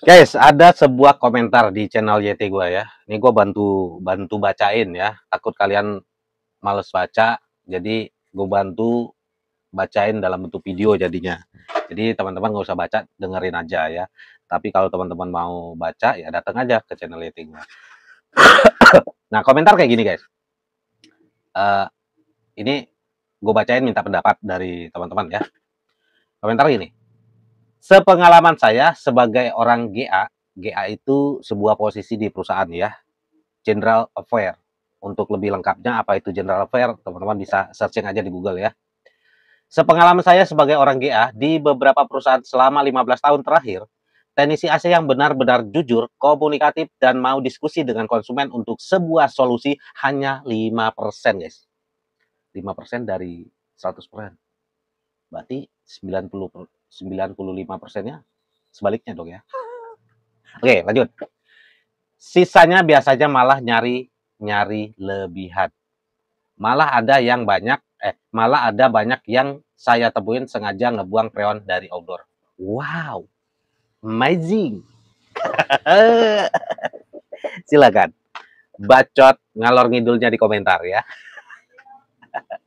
Guys, ada sebuah komentar di channel YT gue ya. Ini gue bantu bantu bacain ya. Takut kalian males baca, jadi gue bantu bacain dalam bentuk video jadinya. Jadi teman-teman gak usah baca, dengerin aja ya. Tapi kalau teman-teman mau baca ya datang aja ke channel YT gue. nah komentar kayak gini guys. Uh, ini gue bacain minta pendapat dari teman-teman ya. Komentar gini. Sepengalaman saya sebagai orang GA, GA itu sebuah posisi di perusahaan ya, General Affair. Untuk lebih lengkapnya apa itu General Affair, teman-teman bisa searching aja di Google ya. Sepengalaman saya sebagai orang GA di beberapa perusahaan selama 15 tahun terakhir, teknisi AC yang benar-benar jujur, komunikatif, dan mau diskusi dengan konsumen untuk sebuah solusi hanya 5% guys. 5% dari 100%. Berarti 90 95 persennya sebaliknya dong ya. Oke, lanjut. Sisanya biasanya malah nyari nyari lebihan. Malah ada yang banyak eh malah ada banyak yang saya temuin sengaja ngebuang freon dari outdoor. Wow. Amazing. Silakan bacot ngalor ngidulnya di komentar ya.